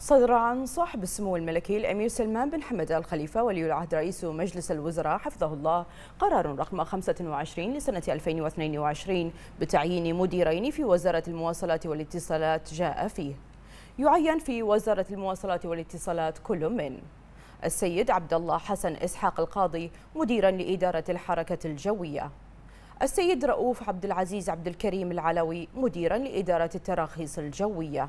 صدر عن صاحب السمو الملكي الأمير سلمان بن حمد آل خليفة ولي العهد رئيس مجلس الوزراء حفظه الله قرار رقم 25 لسنة 2022 بتعيين مديرين في وزارة المواصلات والاتصالات جاء فيه يعين في وزارة المواصلات والاتصالات كل من السيد عبد الله حسن إسحاق القاضي مديرا لإدارة الحركة الجوية السيد رؤوف عبد العزيز عبد الكريم العلوي مديرا لإدارة التراخيص الجوية